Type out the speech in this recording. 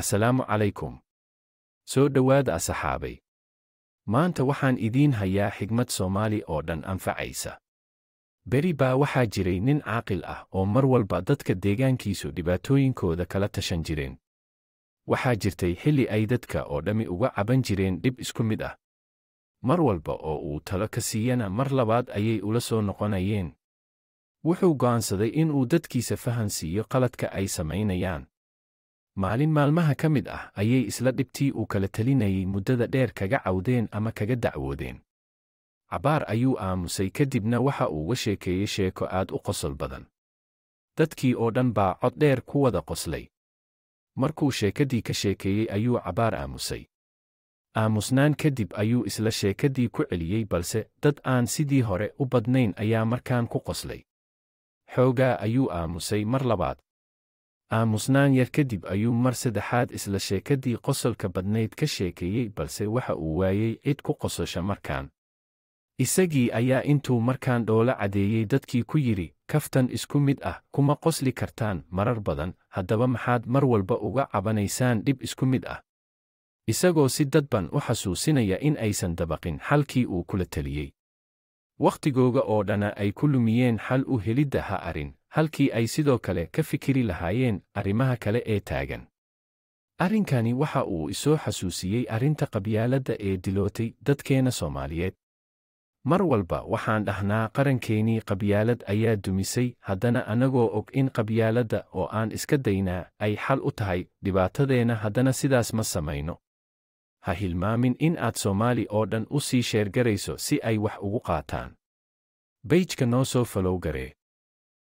asalaamu calaykum soo dhowaada asaxaabay maanta waxaan idiin hayaa xigmad Soomaali oo dhan anfacaysa beri baa waxaa jiray nin caaqil ah oo mar walba dadka deegaankiisu dhibaatooyinkooda kala tashan jireen waxaa jirtay xilli ay dadka oo dhammi uga caban jireen dhib isku mid ah mar walba oo uu talo ka siiyana mar labaad ayay ula soo noqonayeen wuxuu go'aansaday in uu dadkiisa fahan siiyo qaladka ay samaynayaan maalin maalmaha ka mid ah ayay isla dhibtii uu kala talinayay muddada dheer kaga cawdeen ama kaga dacwoodeen cabaar ayuu aamusay ka dibna waxa uu uga sheekeeyey sheeko aad u qosol badan dadkii oo dhan baa cod dheer ku wada qoslay markuu sheekadii ka sheekeeyey ayuu cabaar aamusay aamusnaan ka dib ayuu isla sheekadii ku celiyey balse dad aan sidii hore u badnayn ayaa markaan ku qoslay xoogaa ayuu aamusay mar labaad aamusnaan yar kadib ayuu mar saddexaad isla sheekaddii qosolka badnayd ka sheekeeyey balse waxa uu waayey cid ku qososha markaan isagii ayaa intuu markaan dhoolo caddeeyey dadkii ku yidhi kaftan isku mid ah kuma qosli kartaan marar badan haddaba maxaad mar walba uga cabanaysaan dhib isku mid ah isagoo si dadban u xasuusinaya in aysan dabaqin xalkii uu kula teliyey wakhtigooga oo dhana ay ku lumiyeen xal u helidda ha arrin halkii ay sidoo kale ka fikiri lahaayeen arrimaha kale ee taagan arrinkani waxa uu isoo xasuusiyey arrinta qabyaaladda ee dilootay dadkeena soomaaliyeed mar walba waxaan dhahnaa qarankeenii qabyaalad ayaa dumisay haddana annagoo og in qabyaaladda oo aan iska daynaa ay xal u tahay dhibaatadeenna haddana sidaas ma samayno ha hilmaamin in aad soomaali oo dhan u sii sheergarayso si ay wax ugu qaataan beyjka noo soo falow